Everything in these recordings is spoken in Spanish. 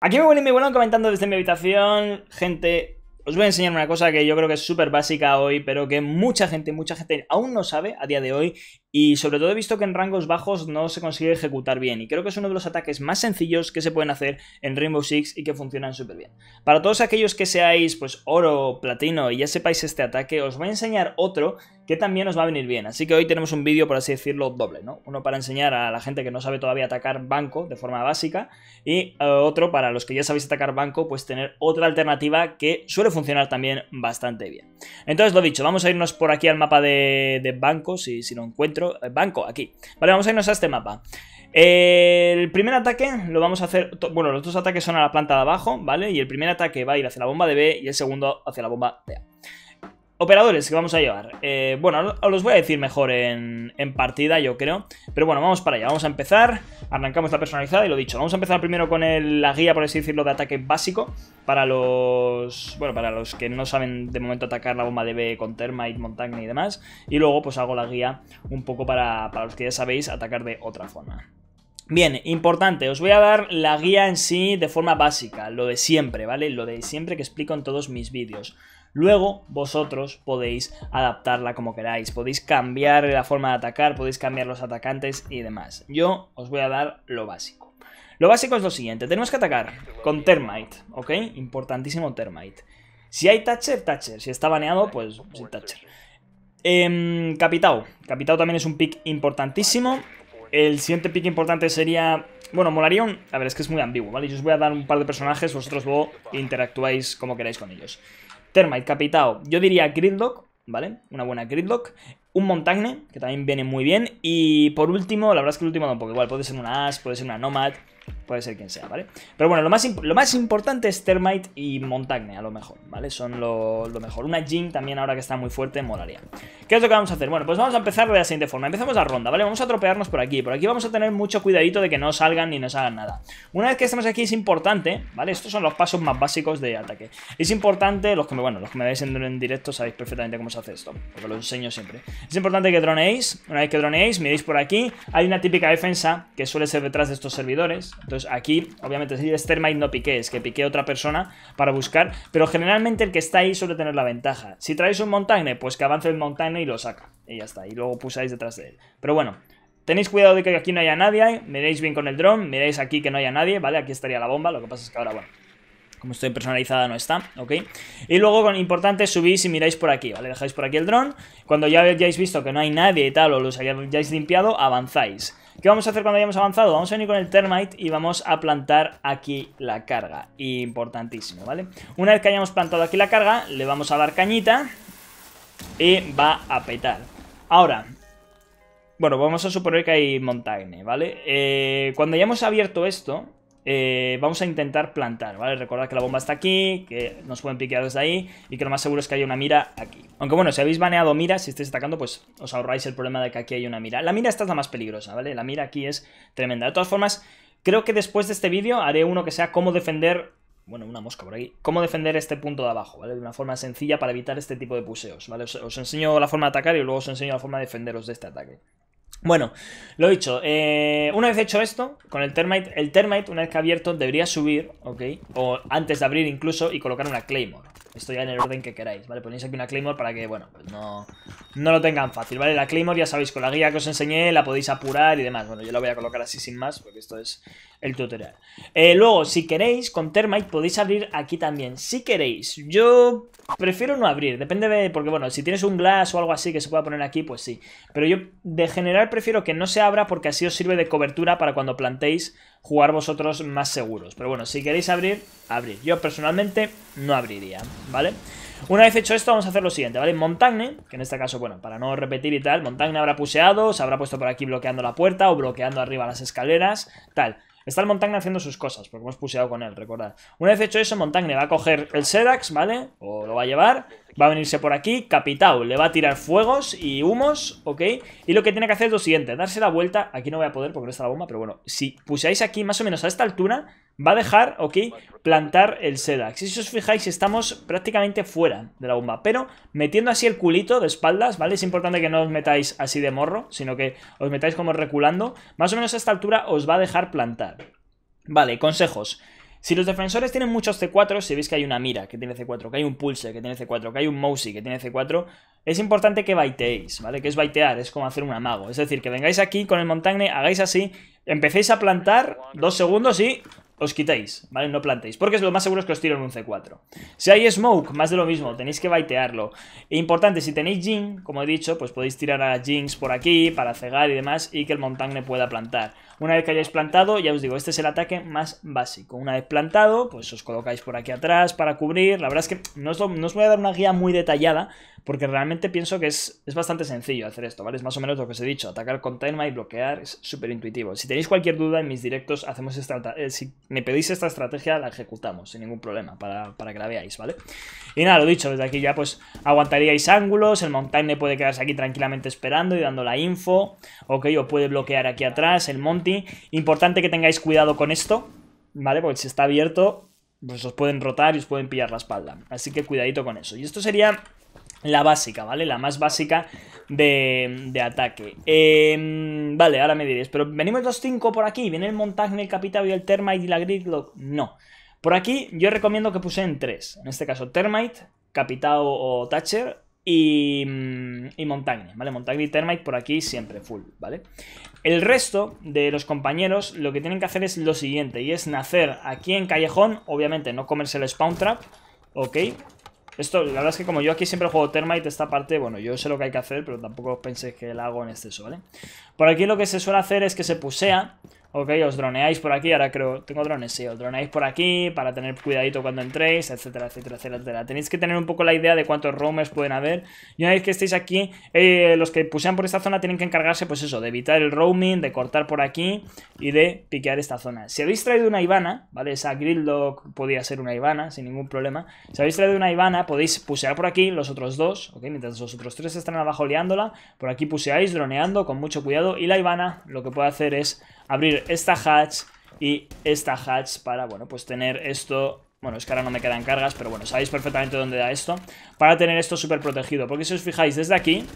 Aquí me vuelven, me vuelven comentando desde mi habitación, gente, os voy a enseñar una cosa que yo creo que es súper básica hoy, pero que mucha gente, mucha gente aún no sabe a día de hoy, y sobre todo he visto que en rangos bajos no se consigue ejecutar bien y creo que es uno de los ataques más sencillos que se pueden hacer en Rainbow Six y que funcionan súper bien. Para todos aquellos que seáis pues oro, platino y ya sepáis este ataque, os voy a enseñar otro que también os va a venir bien. Así que hoy tenemos un vídeo, por así decirlo, doble, ¿no? Uno para enseñar a la gente que no sabe todavía atacar banco de forma básica y eh, otro para los que ya sabéis atacar banco, pues tener otra alternativa que suele funcionar también bastante bien. Entonces, lo dicho, vamos a irnos por aquí al mapa de, bancos banco, si lo encuentro banco, aquí. Vale, vamos a irnos a este mapa. El primer ataque lo vamos a hacer... Bueno, los dos ataques son a la planta de abajo, ¿vale? Y el primer ataque va a ir hacia la bomba de B y el segundo hacia la bomba de A. Operadores que vamos a llevar. Eh, bueno, os los voy a decir mejor en, partida, yo creo. Pero bueno, vamos para allá. Vamos a empezar. Arrancamos la personalizada y lo dicho. Vamos a empezar primero con la guía, por así decirlo, de ataque básico. Para los... Bueno, para los que no saben de momento atacar la bomba de B con Thermite, Montagne y demás. Y luego pues hago la guía un poco para, para los que ya sabéis atacar de otra forma. Bien, importante, os voy a dar la guía en sí de forma básica, lo de siempre, ¿vale? Lo de siempre que explico en todos mis vídeos. Luego vosotros podéis adaptarla como queráis, podéis cambiar la forma de atacar, podéis cambiar los atacantes y demás. Yo os voy a dar lo básico. Lo básico es lo siguiente, tenemos que atacar con Termite, ¿ok? Importantísimo Termite. Si hay Thatcher, Thatcher. Si está baneado, pues sin Thatcher. Em, Capitao. Capitao también es un pick importantísimo. El siguiente pick importante sería bueno, molarión A ver, es que es muy ambiguo, ¿vale? Yo os voy a dar un par de personajes, vosotros vos interactuáis como queráis con ellos. Termite, capitado, Yo diría Gridlock, ¿vale? Una buena Gridlock un Montagne, que también viene muy bien. Y por último, la verdad es que el último no, porque igual puede ser una as puede ser una Nomad, puede ser quien sea, ¿vale? Pero bueno, lo más, lo más importante es Termite y Montagne, a lo mejor, ¿vale? Son lo, mejor. Una Jin también, ahora que está muy fuerte, molaría. ¿Qué es lo que vamos a hacer? Bueno, pues vamos a empezar de la siguiente forma. Empezamos la ronda, ¿vale? Vamos a tropearnos por aquí. Por aquí vamos a tener mucho cuidadito de que no salgan ni nos hagan nada. Una vez que estemos aquí es importante, ¿vale? Estos son los pasos más básicos de ataque. Es importante, los que me, bueno, los que me veis en, en directo sabéis perfectamente cómo se hace esto, porque lo enseño siempre. Es importante que droneéis. Una vez que droneéis, miréis por aquí. Hay una típica defensa que suele ser detrás de estos servidores. Entonces aquí, obviamente, si es termite no piquéis, que pique otra persona para buscar. Pero generalmente el que está ahí suele tener la ventaja. Si traéis un montagne, pues que avance el montagne y lo saca. Y ya está. Y luego pusáis detrás de él. Pero bueno, Tenéis cuidado de que aquí no haya nadie, miréis bien con el dron, miréis aquí que no haya nadie, ¿vale? Aquí estaría la bomba, lo que pasa es que ahora, bueno, como estoy personalizada no está, ¿ok? Y luego, con importante, subís y miráis por aquí, ¿vale? Dejáis por aquí el dron, cuando ya hayáis visto que no hay nadie y tal, o los hayáis limpiado, avanzáis. ¿Qué vamos a hacer cuando hayamos avanzado? Vamos a venir con el termite y vamos a plantar aquí la carga, importantísimo, ¿vale? Una vez que hayamos plantado aquí la carga, le vamos a dar cañita y va a petar. Ahora, bueno, vamos a suponer que hay montagne, ¿vale? Eh, cuando hayamos abierto esto, eh, vamos a intentar plantar, ¿vale? Recordad que la bomba está aquí, que nos pueden piquear desde ahí y que lo más seguro es que haya una mira aquí. Aunque bueno, si habéis baneado mira, si estáis atacando, pues os ahorráis el problema de que aquí hay una mira. La mira esta es la más peligrosa, ¿vale? La mira aquí es tremenda. De todas formas, creo que después de este vídeo haré uno que sea cómo defender bueno, una mosca por aquí, cómo defender este punto de abajo, ¿vale? De una forma sencilla para evitar este tipo de puseos, ¿vale? os, enseño la forma de atacar y luego os enseño la forma de defenderos de este ataque. Bueno, lo dicho, eh, una vez hecho esto, con el termite, el termite una vez que abierto debería subir, ¿ok? O antes de abrir incluso y colocar una claymore. Esto ya en el orden que queráis, ¿vale? Ponéis aquí una claymore para que, bueno, pues no, no lo tengan fácil, ¿vale? La Claymore, ya sabéis, con la guía que os enseñé la podéis apurar y demás. Bueno, yo la voy a colocar así sin más, porque esto es el tutorial. Eh, luego, si queréis, con Termite podéis abrir aquí también. Si queréis, yo prefiero no abrir, depende de... Porque, bueno, si tienes un glass o algo así que se pueda poner aquí, pues sí. Pero yo, de general, prefiero que no se abra porque así os sirve de cobertura para cuando plantéis jugar vosotros más seguros. Pero bueno, si queréis abrir, abrir. Yo, personalmente, no abriría, ¿vale? Una vez hecho esto, vamos a hacer lo siguiente, ¿vale? Montagne, que en este caso pues, bueno, para no repetir y tal, Montagne habrá puseado, se habrá puesto por aquí bloqueando la puerta o bloqueando arriba las escaleras, tal. Está el Montagne haciendo sus cosas, porque hemos puseado con él, recordad. Una vez hecho eso, Montagne va a coger el Sedax, ¿vale? O lo va a llevar, Va a venirse por aquí, Capitao, le va a tirar fuegos y humos, ¿ok? Y lo que tiene que hacer es lo siguiente, darse la vuelta, aquí no voy a poder porque no está la bomba, pero bueno, si puseáis aquí más o menos a esta altura, va a dejar, ¿ok? Plantar el Sedax. Si os fijáis, estamos prácticamente fuera de la bomba, pero metiendo así el culito de espaldas, ¿vale? Es importante que no os metáis así de morro, sino que os metáis como reculando, más o menos a esta altura os va a dejar plantar. Vale, consejos. Si los defensores tienen muchos C4, si veis que hay una mira que tiene C4, que hay un pulse que tiene C4, que hay un mousy que tiene C4, es importante que baiteéis, ¿vale? Que es baitear, es como hacer un amago. Es decir, que vengáis aquí con el montagne, hagáis así, empecéis a plantar dos segundos y os quitéis, ¿vale? No plantéis, porque es lo más seguro es que os tiren un C4. Si hay smoke, más de lo mismo, tenéis que baitearlo. E importante, si tenéis Jin, como he dicho, pues podéis tirar a Jinx por aquí para cegar y demás y que el montagne pueda plantar. Una vez que hayáis plantado, ya os digo, este es el ataque más básico. Una vez plantado, pues os colocáis por aquí atrás para cubrir. La verdad es que no os, voy a dar una guía muy detallada, porque realmente pienso que es, bastante sencillo hacer esto, ¿vale? Es más o menos lo que os he dicho, atacar con tema y bloquear es súper intuitivo. Si tenéis cualquier duda en mis directos, hacemos esta, eh, si me pedís esta estrategia, la ejecutamos sin ningún problema, para, que la veáis, ¿vale? Y nada, lo dicho, desde aquí ya pues aguantaríais ángulos, el Mountain puede quedarse aquí tranquilamente esperando y dando la info, ok, yo puede bloquear aquí atrás, el monte Importante que tengáis cuidado con esto, ¿vale? Porque si está abierto, pues os pueden rotar y os pueden pillar la espalda. Así que cuidadito con eso. Y esto sería la básica, ¿vale? La más básica de, ataque. Em, vale, ahora me diréis, pero venimos los 5 por aquí, viene el Montagne, el Capitao y el Termite y la Gridlock. No. Por aquí yo recomiendo que puse en 3. En este caso Termite, Capitao o Thatcher y, mm, y Montagne ¿vale? montagne y Termite por aquí siempre full, ¿vale? El resto de los compañeros lo que tienen que hacer es lo siguiente, y es nacer aquí en Callejón, obviamente no comerse el Spawn Trap, ¿ok? Esto, la verdad es que como yo aquí siempre juego Termite, esta parte, bueno, yo sé lo que hay que hacer, pero tampoco pensé que la hago en exceso, ¿vale? Por aquí lo que se suele hacer es que se pusea, Ok, os droneáis por aquí, ahora creo, tengo drones, sí, os droneáis por aquí para tener cuidadito cuando entréis, etcétera, etcétera, etcétera. Tenéis que tener un poco la idea de cuántos roamers pueden haber. Y una vez que estéis aquí, eh, los que pusean por esta zona tienen que encargarse, pues eso, de evitar el roaming, de cortar por aquí y de piquear esta zona. Si habéis traído una Ivana, ¿vale? Esa Gridlock podía ser una Ivana, sin ningún problema. Si habéis traído una Ivana, podéis pusear por aquí los otros dos, ¿ok? Mientras los otros tres están abajo liándola, por aquí puseáis, droneando con mucho cuidado. Y la Ivana lo que puede hacer es abrir esta hatch y esta hatch para, bueno, pues tener esto... Bueno, es que ahora no me quedan cargas, pero bueno, sabéis perfectamente dónde da esto. Para tener esto súper protegido, porque si os fijáis desde aquí...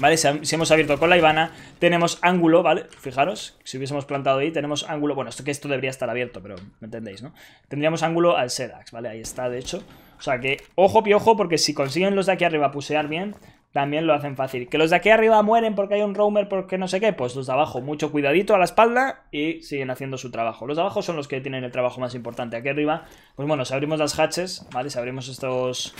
¿Vale? Si hemos abierto con la Ivana, tenemos ángulo, ¿vale? Fijaros, si hubiésemos plantado ahí, tenemos ángulo... Bueno, esto que esto debería estar abierto, pero me entendéis, ¿no? Tendríamos ángulo al Sedax, ¿vale? Ahí está, de hecho. O sea que, ojo piojo, porque si consiguen los de aquí arriba pusear bien, también lo hacen fácil. Que los de aquí arriba mueren porque hay un roamer, porque no sé qué, pues los de abajo, mucho cuidadito a la espalda y siguen haciendo su trabajo. Los de abajo son los que tienen el trabajo más importante. Aquí arriba, pues bueno, si abrimos las hatches, ¿vale? Si abrimos estos,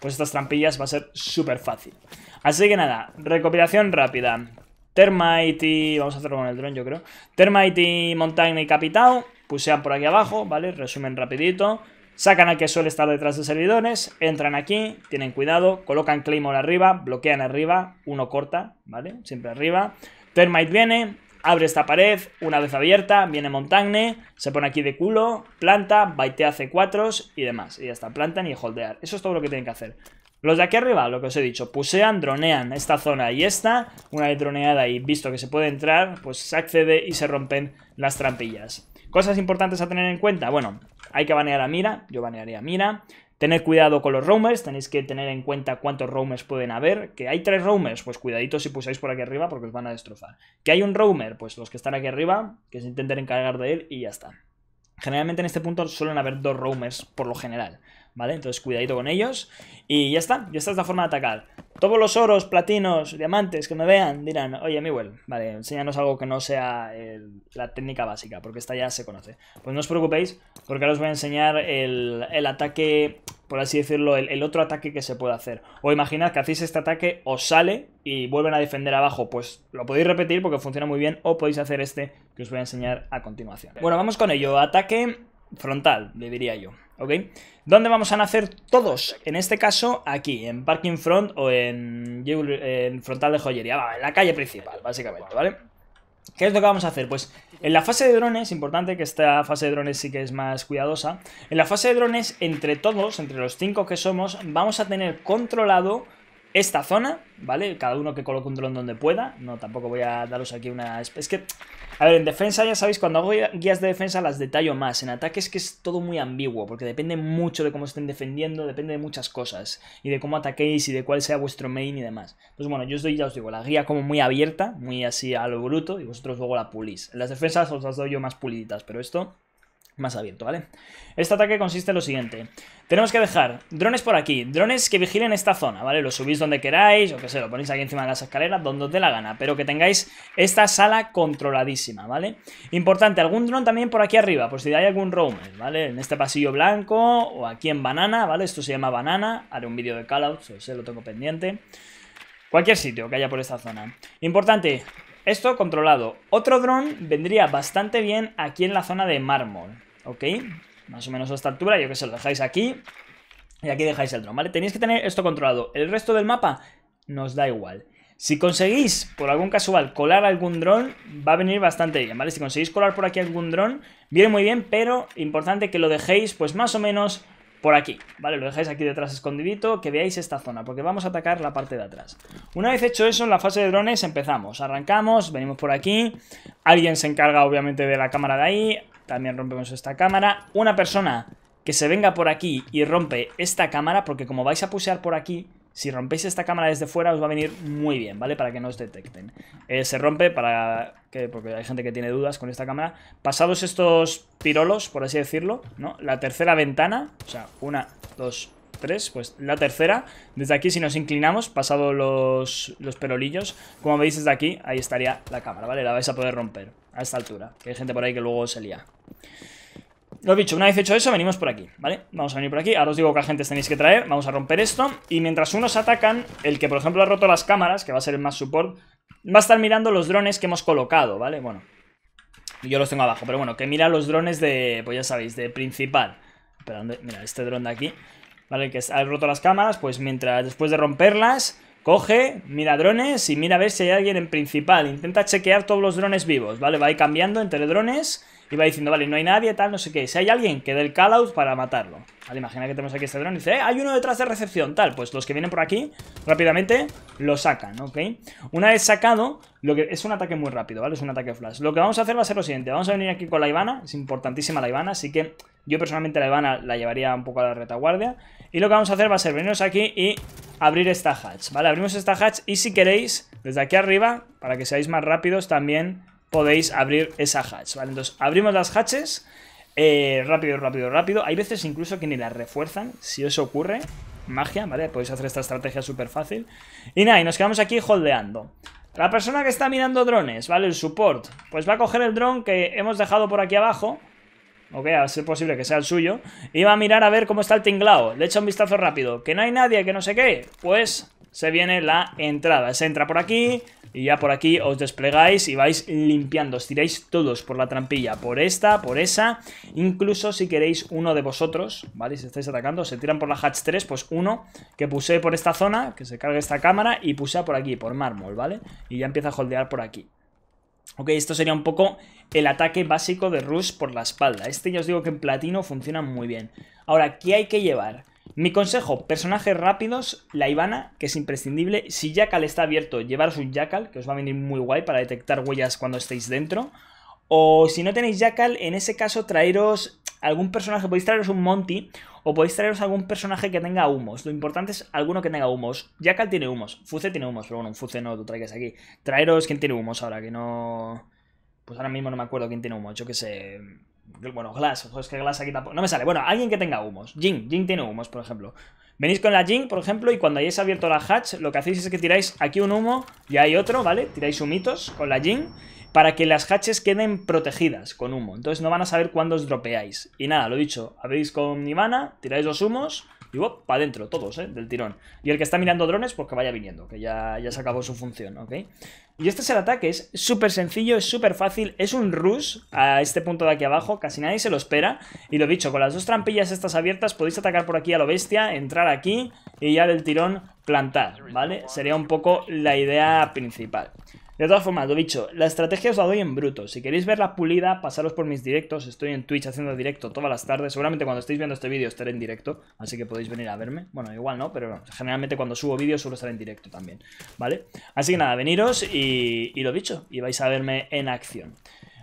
pues estas trampillas va a ser súper fácil. Así que nada, recopilación rápida. Thermite y... Vamos a hacerlo con el dron, yo creo. Thermite y Montaña y Capitao, pusean por aquí abajo, ¿vale? Resumen rapidito. Sacan al que suele estar detrás de servidores, entran aquí, tienen cuidado, colocan Claymore arriba, bloquean arriba, uno corta, ¿vale? Siempre arriba. Termite viene, abre esta pared, una vez abierta, viene Montagne, se pone aquí de culo, planta, baitea C4 y demás. Y ya está, plantan y holdear. Eso es todo lo que tienen que hacer. Los de aquí arriba, lo que os he dicho, pusean, dronean esta zona y esta. Una vez droneada y visto que se puede entrar, pues se accede y se rompen las trampillas. Cosas importantes a tener en cuenta. Bueno, hay que banear a Mira. Yo banearía a Mira. Tener cuidado con los roamers, tenéis que tener en cuenta cuántos roamers pueden haber. Que hay tres roamers, pues cuidadito si pusáis por aquí arriba porque os van a destrozar. Que hay un roamer, pues los que están aquí arriba, que se intenten encargar de él y ya está. Generalmente en este punto suelen haber dos roamers por lo general, ¿vale? Entonces cuidadito con ellos y ya está, ya esta es la forma de atacar. Todos los oros, platinos, diamantes que me vean dirán, oye, Miguel, vale, enséñanos algo que no sea la técnica básica, porque esta ya se conoce. Pues no os preocupéis, porque ahora os voy a enseñar el, ataque, por así decirlo, el, el, otro ataque que se puede hacer. O imaginad que hacéis este ataque, os sale y vuelven a defender abajo. Pues lo podéis repetir porque funciona muy bien, o podéis hacer este que os voy a enseñar a continuación. Bueno, vamos con ello. Ataque frontal, diría yo. ¿Ok? ¿Dónde vamos a nacer todos? En este caso, aquí, en Parking Front o en, en frontal de joyería, en la calle principal, básicamente, ¿vale? ¿Qué es lo que vamos a hacer? Pues en la fase de drones, importante que esta fase de drones sí que es más cuidadosa, en la fase de drones, entre todos, entre los cinco que somos, vamos a tener controlado esta zona, ¿vale? Cada uno que coloque un dron donde pueda. No, tampoco voy a daros aquí una... Es que, a ver, en defensa ya sabéis, cuando hago guías de defensa las detallo más. En ataques que es todo muy ambiguo, porque depende mucho de cómo estén defendiendo, depende de muchas cosas. Y de cómo ataquéis y de cuál sea vuestro main y demás. Pues bueno, yo os doy, ya os digo, la guía como muy abierta, muy así a lo bruto, y vosotros luego la pulís. En las defensas os las doy yo más puliditas, pero esto más abierto, ¿vale? Este ataque consiste en lo siguiente. Tenemos que dejar drones por aquí, drones que vigilen esta zona, ¿vale? Lo subís donde queráis, o que sé, lo ponéis aquí encima de las escaleras, donde os dé la gana, pero que tengáis esta sala controladísima, ¿vale? Importante, algún dron también por aquí arriba, por pues si hay algún roamer, ¿vale? En este pasillo blanco, o aquí en banana, ¿vale? Esto se llama banana, haré un vídeo de callouts, o lo tengo pendiente. Cualquier sitio que haya por esta zona. Importante, esto controlado. Otro dron vendría bastante bien aquí en la zona de mármol, ¿ok? Más o menos a esta altura, yo que sé, lo dejáis aquí. Y aquí dejáis el dron, ¿vale? Tenéis que tener esto controlado. El resto del mapa nos da igual. Si conseguís, por algún casual, colar algún dron, va a venir bastante bien, ¿vale? Si conseguís colar por aquí algún dron, viene muy bien, pero importante que lo dejéis, pues más o menos por aquí, ¿vale? Lo dejáis aquí detrás escondidito, que veáis esta zona, porque vamos a atacar la parte de atrás. Una vez hecho eso, en la fase de drones empezamos. Arrancamos, venimos por aquí, alguien se encarga obviamente de la cámara de ahí, también rompemos esta cámara. Una persona que se venga por aquí y rompe esta cámara, porque como vais a pusear por aquí, si rompéis esta cámara desde fuera os va a venir muy bien, ¿vale? Para que no os detecten. Eh, se rompe para que, porque hay gente que tiene dudas con esta cámara. Pasados estos pirolos, por así decirlo, ¿no? La tercera ventana, o sea, una, dos, tres, pues la tercera. Desde aquí, si nos inclinamos, pasado los, los perolillos, como veis desde aquí, ahí estaría la cámara, ¿vale? La vais a poder romper a esta altura, que hay gente por ahí que luego se lía. Lo dicho, una vez hecho eso, venimos por aquí, ¿vale? Vamos a venir por aquí, ahora os digo qué agentes tenéis que traer, vamos a romper esto, y mientras unos atacan, el que por ejemplo ha roto las cámaras, que va a ser el más support, va a estar mirando los drones que hemos colocado, ¿vale? Bueno, yo los tengo abajo, pero bueno, que mira los drones de, pues ya sabéis, de principal. mira, este drone de aquí ¿vale? Que ha roto las cámaras, pues mientras, después de romperlas, coge, mira drones y mira a ver si hay alguien en principal. Intenta chequear todos los drones vivos, ¿vale? Va a ir cambiando entre drones y va diciendo, vale, no hay nadie, tal, no sé qué. Si hay alguien, que dé el call para matarlo. Vale, imagina que tenemos aquí este dron y dice, eh, hay uno detrás de recepción, tal. Pues los que vienen por aquí, rápidamente lo sacan, ¿ok? Una vez sacado, lo que es un ataque muy rápido, ¿vale? Es un ataque flash. Lo que vamos a hacer va a ser lo siguiente. Vamos a venir aquí con la Ivana. Es importantísima la Ivana, así que yo personalmente la Ivana la llevaría un poco a la retaguardia. Y lo que vamos a hacer va a ser venirnos aquí y abrir esta hatch, ¿vale? Abrimos esta hatch y si queréis, desde aquí arriba, para que seáis más rápidos también podéis abrir esa hatch, ¿vale? Entonces, abrimos las hatches. Eh, rápido, rápido, rápido. Hay veces incluso que ni las refuerzan, si eso ocurre. Magia, ¿vale? Podéis hacer esta estrategia súper fácil. Y nada, y nos quedamos aquí holdeando. La persona que está mirando drones, ¿vale? El support. Pues va a coger el drone que hemos dejado por aquí abajo. Ok, a ser posible que sea el suyo. Y va a mirar a ver cómo está el tinglao. Le echa un vistazo rápido. Que no hay nadie, que no sé qué. Pues se viene la entrada. Se entra por aquí, y ya por aquí os desplegáis y vais limpiando, os tiráis todos por la trampilla, por esta, por esa, incluso si queréis uno de vosotros, ¿vale? Si estáis atacando, se tiran por la hatch 3, pues uno que puse por esta zona, que se cargue esta cámara y puse por aquí, por mármol, ¿vale? Y ya empieza a holdear por aquí. Ok, esto sería un poco el ataque básico de Rush por la espalda. Este ya os digo que en platino funciona muy bien. Ahora, ¿qué hay que llevar? Mi consejo, personajes rápidos, la Ivana, que es imprescindible. Si Jackal está abierto, llevaros un Jackal, que os va a venir muy guay para detectar huellas cuando estéis dentro. O si no tenéis Jackal, en ese caso traeros algún personaje, podéis traeros un Monty o podéis traeros algún personaje que tenga humos. Lo importante es alguno que tenga humos. Jackal tiene humos, Fuce tiene humos, pero bueno, un Fuce no lo traigas aquí. Traeros quien tiene humos ahora, que no... Pues ahora mismo no me acuerdo quién tiene humos, yo que sé... Bueno, Glass, ojo, es que Glass aquí tampoco. No me sale. Bueno, alguien que tenga humos. Jin, Jin tiene humos, por ejemplo. Venís con la Jin, por ejemplo, y cuando hayáis abierto la hatch, lo que hacéis es que tiráis aquí un humo y hay otro, ¿vale? Tiráis humitos con la Jin para que las hatches queden protegidas con humo. Entonces no van a saber cuándo os dropeáis. Y nada, lo dicho, habéis con Ivana, tiráis los humos y va para adentro, todos, ¿eh? Del tirón. Y el que está mirando drones, porque pues vaya viniendo, que ya, ya se acabó su función, ¿ok? Y este es el ataque, es súper sencillo, es súper fácil, es un rush a este punto de aquí abajo, casi nadie se lo espera. Y lo dicho, con las dos trampillas estas abiertas podéis atacar por aquí a lo bestia, entrar aquí y ya del tirón plantar, ¿vale? Sería un poco la idea principal. De todas formas, lo dicho, la estrategia os la doy en bruto. Si queréis verla pulida, pasaros por mis directos. Estoy en Twitch haciendo directo todas las tardes. Seguramente cuando estéis viendo este vídeo estaré en directo, así que podéis venir a verme. Bueno, igual no, pero generalmente cuando subo vídeos suelo estar en directo también, ¿vale? Así que nada, veniros y, lo dicho, y vais a verme en acción.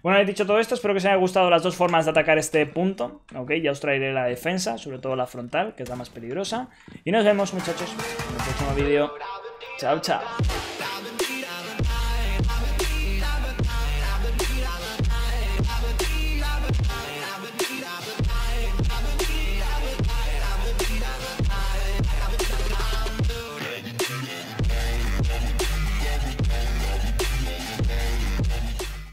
Bueno, he dicho todo esto, espero que os haya gustado las dos formas de atacar este punto, ¿ok? Ya os traeré la defensa, sobre todo la frontal, que es la más peligrosa. Y nos vemos, muchachos, en el próximo vídeo. Chao, chao.